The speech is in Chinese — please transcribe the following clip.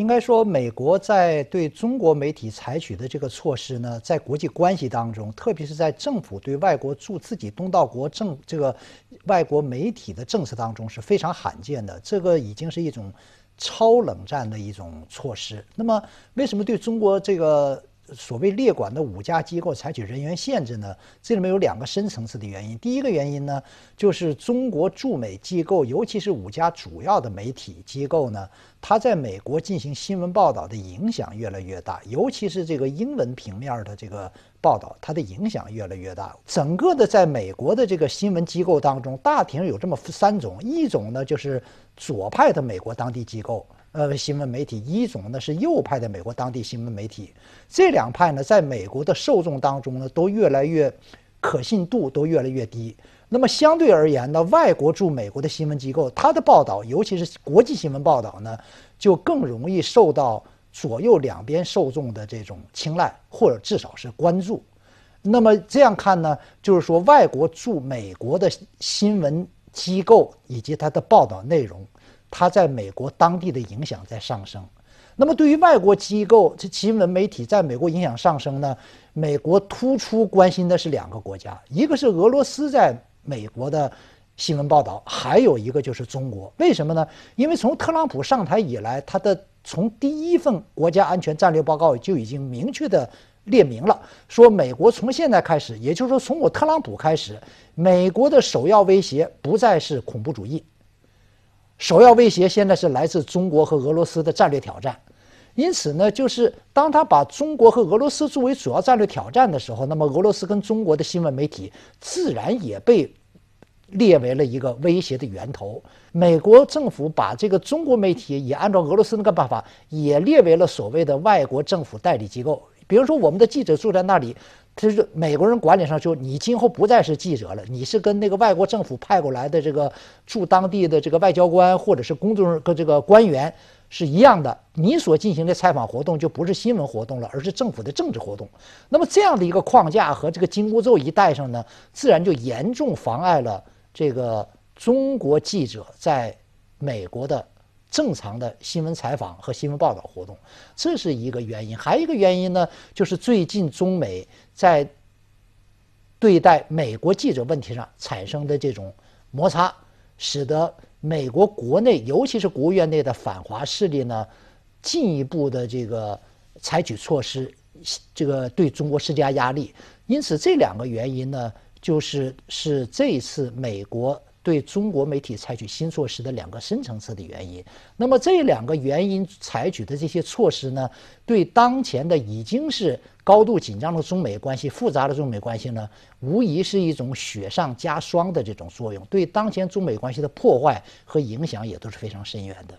应该说，美国在对中国媒体采取的这个措施呢，在国际关系当中，特别是在政府对外国驻自己东道国政这个外国媒体的政策当中是非常罕见的。这个已经是一种超冷战的一种措施。那么，为什么对中国这个？所谓列管的五家机构采取人员限制呢，这里面有两个深层次的原因。第一个原因呢，就是中国驻美机构，尤其是五家主要的媒体机构呢，它在美国进行新闻报道的影响越来越大，尤其是这个英文平面的这个。报道它的影响越来越大。整个的在美国的这个新闻机构当中，大体上有这么三种：一种呢就是左派的美国当地机构，呃，新闻媒体；一种呢是右派的美国当地新闻媒体。这两派呢，在美国的受众当中呢，都越来越可信度都越来越低。那么相对而言呢，外国驻美国的新闻机构，它的报道，尤其是国际新闻报道呢，就更容易受到。左右两边受众的这种青睐，或者至少是关注。那么这样看呢，就是说外国驻美国的新闻机构以及它的报道内容，它在美国当地的影响在上升。那么对于外国机构这新闻媒体在美国影响上升呢，美国突出关心的是两个国家，一个是俄罗斯在美国的新闻报道，还有一个就是中国。为什么呢？因为从特朗普上台以来，他的从第一份国家安全战略报告就已经明确的列明了，说美国从现在开始，也就是说从我特朗普开始，美国的首要威胁不再是恐怖主义，首要威胁现在是来自中国和俄罗斯的战略挑战。因此呢，就是当他把中国和俄罗斯作为主要战略挑战的时候，那么俄罗斯跟中国的新闻媒体自然也被。列为了一个威胁的源头，美国政府把这个中国媒体也按照俄罗斯那个办法，也列为了所谓的外国政府代理机构。比如说，我们的记者住在那里，他是美国人管理上，就你今后不再是记者了，你是跟那个外国政府派过来的这个驻当地的这个外交官或者是工作人跟这个官员是一样的，你所进行的采访活动就不是新闻活动了，而是政府的政治活动。那么这样的一个框架和这个金箍咒一带上呢，自然就严重妨碍了。这个中国记者在美国的正常的新闻采访和新闻报道活动，这是一个原因。还有一个原因呢，就是最近中美在对待美国记者问题上产生的这种摩擦，使得美国国内，尤其是国务院内的反华势力呢，进一步的这个采取措施，这个对中国施加压力。因此，这两个原因呢。就是是这一次美国对中国媒体采取新措施的两个深层次的原因。那么这两个原因采取的这些措施呢，对当前的已经是高度紧张的中美关系、复杂的中美关系呢，无疑是一种雪上加霜的这种作用，对当前中美关系的破坏和影响也都是非常深远的。